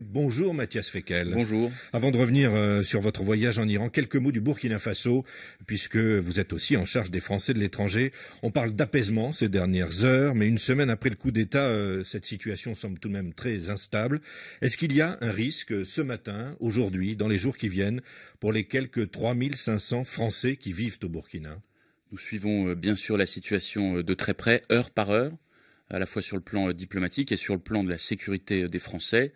Bonjour Mathias Fekel. Bonjour. Avant de revenir euh, sur votre voyage en Iran, quelques mots du Burkina Faso, puisque vous êtes aussi en charge des Français de l'étranger. On parle d'apaisement ces dernières heures, mais une semaine après le coup d'État, euh, cette situation semble tout de même très instable. Est-ce qu'il y a un risque ce matin, aujourd'hui, dans les jours qui viennent, pour les quelques 3500 Français qui vivent au Burkina Nous suivons euh, bien sûr la situation de très près, heure par heure à la fois sur le plan diplomatique et sur le plan de la sécurité des Français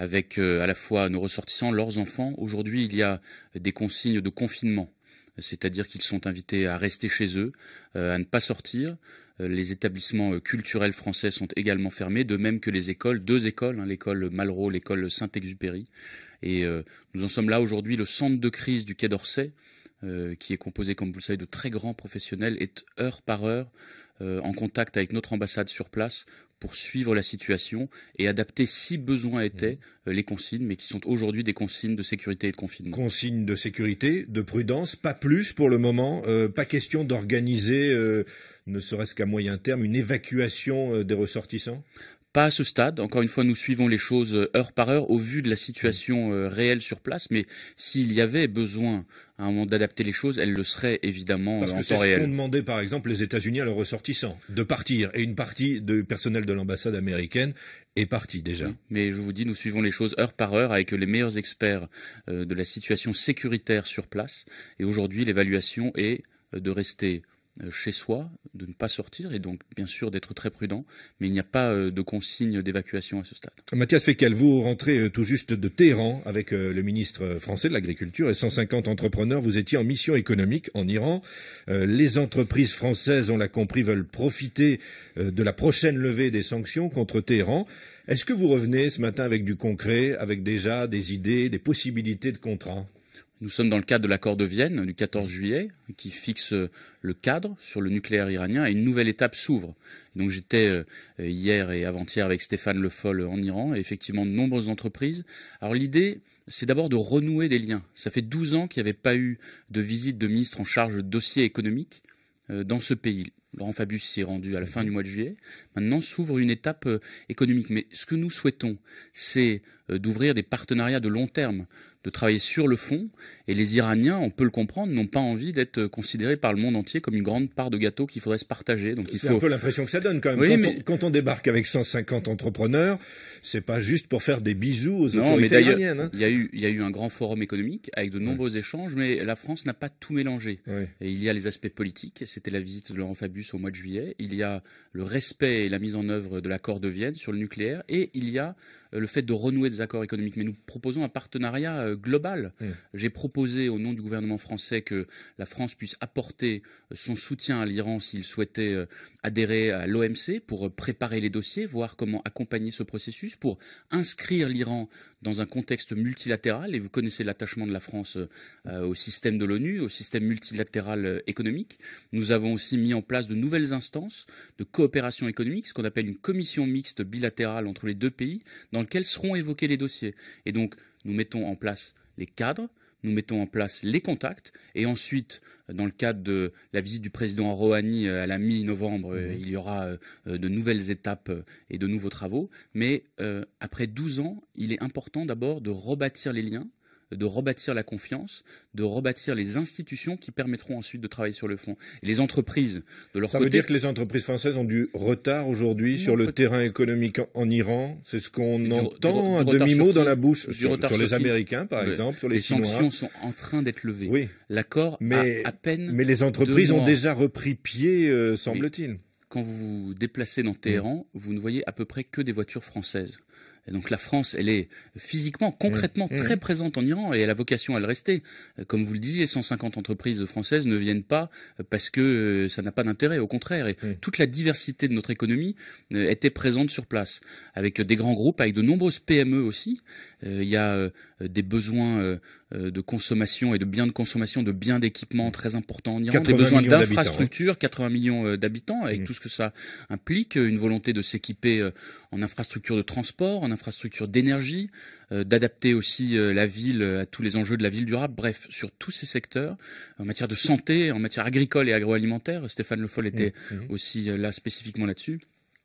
avec euh, à la fois nos ressortissants, leurs enfants. Aujourd'hui, il y a des consignes de confinement, c'est-à-dire qu'ils sont invités à rester chez eux, euh, à ne pas sortir. Euh, les établissements culturels français sont également fermés, de même que les écoles, deux écoles, hein, l'école Malraux, l'école Saint-Exupéry. Et nous en sommes là aujourd'hui, le centre de crise du Quai d'Orsay, qui est composé, comme vous le savez, de très grands professionnels, est heure par heure euh, en contact avec notre ambassade sur place pour suivre la situation et adapter, si besoin était, mhm. euh, les consignes, mais qui sont aujourd'hui des consignes de sécurité et de confinement. Consignes de sécurité, de prudence, pas plus pour le moment. Euh, pas question d'organiser, ne serait-ce qu'à moyen terme, une évacuation des ressortissants pas à ce stade. Encore une fois, nous suivons les choses euh, heure par heure au vu de la situation euh, réelle sur place. Mais s'il y avait besoin à un moment d'adapter les choses, elle le serait évidemment Parce euh, en temps réel. ce demandé par exemple les États-Unis à leurs ressortissants de partir, et une partie du personnel de l'ambassade américaine est partie déjà. mais je vous dis, nous suivons les choses heure par heure avec les meilleurs experts de la situation sécuritaire sur place. Et aujourd'hui, l'évaluation est de rester euh, chez soi, de ne pas sortir et donc bien sûr d'être très prudent, mais il n'y a pas euh, de consigne d'évacuation à ce stade. Mathias Fekel, vous rentrez euh, tout juste de Téhéran avec le ministre français de l'Agriculture et 150 entrepreneurs. Vous étiez en mission économique en Iran. Les entreprises françaises, on l'a compris, veulent profiter de la prochaine levée des sanctions contre Téhéran. Est-ce que vous revenez ce matin avec du concret, avec déjà des idées, des possibilités de contrats nous sommes dans le cadre de l'accord de Vienne du 14 juillet qui fixe euh, le cadre sur le nucléaire iranien et une nouvelle étape s'ouvre. Donc j'étais euh, euh, hier et avant-hier avec Stéphane Le Foll en Iran et effectivement de nombreuses entreprises. Alors l'idée, c'est d'abord de renouer des liens. Ça fait 12 ans qu'il n'y avait pas eu de visite de ministre en charge de dossiers économiques dans ce pays. Laurent Fabius s'y est rendu à la fin mhm. du mois de juillet. Maintenant s'ouvre une étape économique. Mais ce que nous souhaitons, c'est d'ouvrir des partenariats de long terme de travailler sur le fond. Et les Iraniens, on peut le comprendre, n'ont pas envie d'être considérés par le monde entier comme une grande part de gâteau qu'il faudrait se partager. Donc un peu l'impression que ça donne quand même. Oui, quand, mais... on, quand, on, débarque avec 150 entrepreneurs, c'est pas juste pour faire des bisous aux autorités iraniennes. Hein. Il, y a eu, il y a eu un grand forum économique avec de nombreux échanges, mais la France n'a pas tout mélangé. Et il y a les aspects politiques. C'était la visite de Laurent Fabius au mois de juillet. Il y a le respect et la mise en œuvre de l'accord de Vienne sur le nucléaire. Et il y a euh, le fait de renouer des accords économiques. Mais nous proposons un partenariat euh, euh, global. Mm. J'ai proposé au nom du gouvernement français que la France puisse apporter son soutien à l'Iran s'il souhaitait euh, adhérer à l'OMC pour euh, préparer les dossiers, voir comment accompagner ce processus, pour inscrire l'Iran dans un contexte multilatéral. Et vous connaissez l'attachement de la France au système de l'ONU, au système multilatéral économique. Nous avons aussi mis en place de nouvelles instances de coopération économique, ce qu'on appelle une commission mixte bilatérale entre les deux pays, dans lequel seront évoqués les dossiers. Et donc, nous mettons en place les cadres, nous mettons en place les contacts. Et ensuite, euh, dans le cadre de la visite du président Rouhani euh, à la mi-novembre, euh, mhm. il y aura de nouvelles étapes et de nouveaux travaux. Mais après 12 ans, il est important d'abord de rebâtir les liens, de rebâtir la confiance, de rebâtir les institutions qui permettront ensuite de travailler sur le fond. Et les entreprises, de leur Ça veut dire que les entreprises françaises ont du retard aujourd'hui sur le terrain économique en, Iran C'est ce qu'on entend à demi-mot dans la bouche sur, les Américains, par exemple, sur les, Chinois. Les sanctions sont en train d'être levées. L'accord a à peine. Mais les entreprises ont déjà repris pied, euh, semble-t-il. Quand vous vous déplacez dans Téhéran, mm. vous ne voyez à peu près que des voitures françaises donc la France, elle est physiquement, mm. concrètement mm. très présente en Iran et elle a vocation à le rester. Euh, comme vous le disiez, 150 entreprises françaises ne viennent pas euh, parce que euh, ça n'a pas d'intérêt, au contraire. Et mm. toute la diversité de notre économie était présente sur place, avec des grands groupes, avec de nombreuses PME aussi. Euh, il y a euh, des besoins euh, de consommation et de biens de consommation, de biens d'équipement mm. très importants en Iran, des besoins d'infrastructures, 80 millions d'habitants, avec mm. tout ce que ça implique, une volonté de s'équiper en infrastructures de transport, en infrastructures d'énergie, d'adapter aussi la ville à tous les enjeux de la ville durable, bref, sur tous ces secteurs, en matière de santé, en matière agricole et agroalimentaire, Stéphane Le Foll était mm. aussi là spécifiquement là-dessus.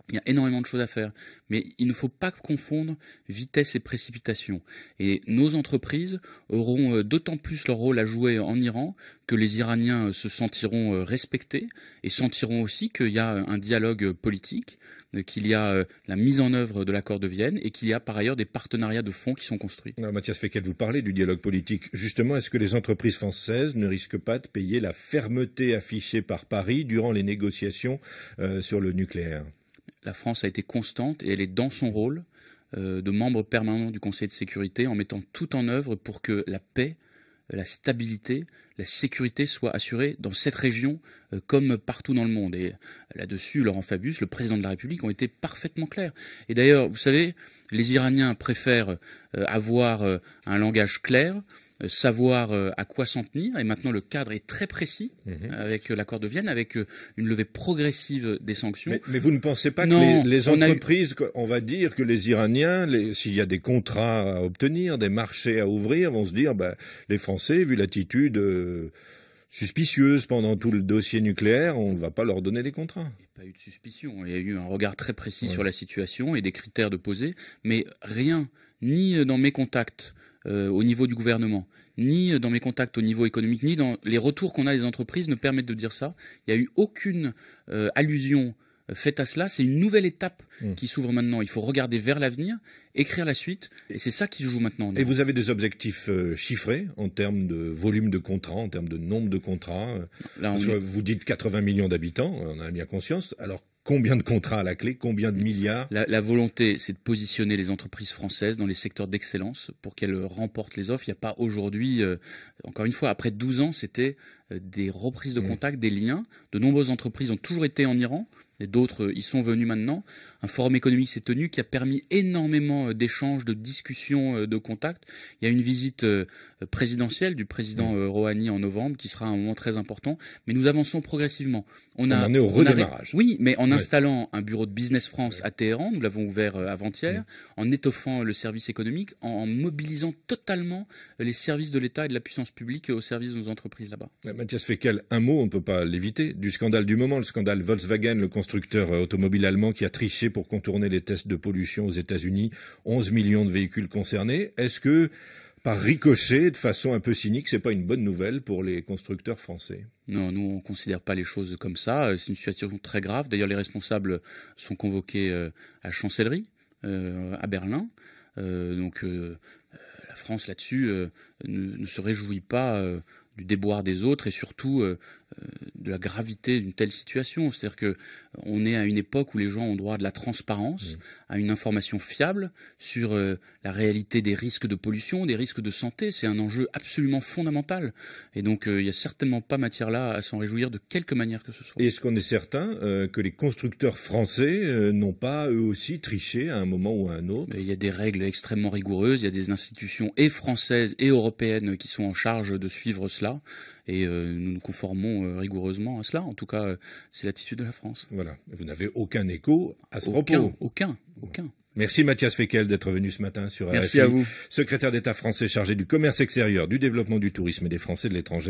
Il y a énormément de choses à faire, mais il ne faut pas confondre vitesse et précipitation. Et nos entreprises auront euh, d'autant plus leur rôle à jouer en Iran que les Iraniens euh, se sentiront euh, respectés et sentiront aussi qu'il y a un dialogue politique, qu'il y a la mise en œuvre de l'accord de Vienne et qu'il y a par ailleurs des partenariats de fonds qui sont construits. Mathias Fekel, vous parlez du dialogue politique. Justement, est-ce que les entreprises françaises ne risquent pas de payer la fermeté affichée par Paris durant les négociations sur le nucléaire la France a été constante et elle est dans son rôle euh, de membre permanent du Conseil de sécurité en mettant tout en œuvre pour que la paix, la stabilité, la sécurité soient assurées dans cette région euh, comme partout dans le monde. Et là-dessus, Laurent Fabius, le président de la République, ont été parfaitement clairs. Et d'ailleurs, vous savez, les Iraniens préfèrent euh, avoir un langage clair euh, savoir euh, à quoi s'en tenir. Et maintenant, le cadre est très précis mhm. euh, avec l'accord de Vienne, avec une levée progressive des sanctions. Mais, vous ne pensez pas que les, entreprises, on, va dire que les Iraniens, s'il y a des contrats à obtenir, des marchés à ouvrir, vont se dire, bah, les Français, vu l'attitude... suspicieuse pendant tout le dossier nucléaire, on ne va pas leur donner des contrats pas eu de suspicion. Il y a eu un regard très précis sur la situation et des critères de poser, mais rien, ni dans mes contacts, euh, au niveau du gouvernement, ni dans mes contacts au niveau économique, ni dans les retours qu'on a des entreprises ne permettent de dire ça. Il n'y a eu aucune euh, allusion euh, faite à cela. C'est une nouvelle étape hmm. qui s'ouvre maintenant. Il faut regarder vers l'avenir, écrire la suite, et c'est ça qui se joue maintenant. Et vous avez des objectifs chiffrés en termes de volume de contrats, en termes de nombre de contrats. vous dites 80 millions d'habitants, on en a bien conscience. Alors Combien de contrats à la clé Combien de milliards la, volonté, c'est de positionner les entreprises françaises dans les secteurs d'excellence pour qu'elles remportent les offres. Il n'y a pas aujourd'hui, euh, encore une fois, après 12 ans, c'était euh, des reprises de mmh. contact, des liens. De nombreuses entreprises ont toujours été en Iran et d'autres euh, y sont venus maintenant. Un forum économique s'est tenu qui a permis énormément euh, d'échanges, de discussions, euh, de contacts. Il y a une visite présidentielle du président Rouhani en novembre qui sera un moment très important, mais nous avançons progressivement. On, a, est au redémarrage. oui, mais en installant un bureau de Business France à Téhéran, nous l'avons ouvert avant-hier, en étoffant le service économique, en, mobilisant totalement les services de l'État et de la puissance publique au service de nos entreprises là-bas. Mathias Fekel, un mot, on ne peut pas l'éviter, du scandale du moment, le scandale Volkswagen, le constructeur euh, automobile allemand qui a triché pour contourner les tests de pollution aux États-Unis. 11 millions de véhicules concernés. Est-ce que, par ricochet, de façon un peu cynique, c'est pas une bonne nouvelle pour les constructeurs français non, nous, on ne considère pas les choses comme ça. Euh, c'est une situation très grave. D'ailleurs, les responsables sont convoqués euh, à chancellerie, à Berlin. donc, la France, là-dessus, ne, se réjouit pas du déboire des autres et surtout euh, euh, de la gravité d'une telle situation. C'est-à-dire que euh, on est à une époque où les gens ont droit à de la transparence, mmh. à une information fiable sur la réalité des risques de pollution, des risques de santé. C'est un enjeu absolument fondamental. Et donc il n'y a certainement pas matière là à s'en réjouir de quelque manière que ce soit. Est-ce qu'on est certain que les constructeurs français n'ont pas eux aussi triché à un moment ou à un autre Il y a des règles extrêmement rigoureuses, il y a des institutions et françaises et européennes qui sont en charge de suivre cela et euh, nous nous conformons euh, rigoureusement à cela. En tout cas, euh, c'est l'attitude de la France. Voilà. Vous n'avez aucun écho à ce aucun, propos. Aucun, aucun. Merci Mathias Fekel d'être venu ce matin sur RFI. Merci à vous. Secrétaire d'État français chargé du commerce extérieur, du développement du tourisme et des Français de l'étranger.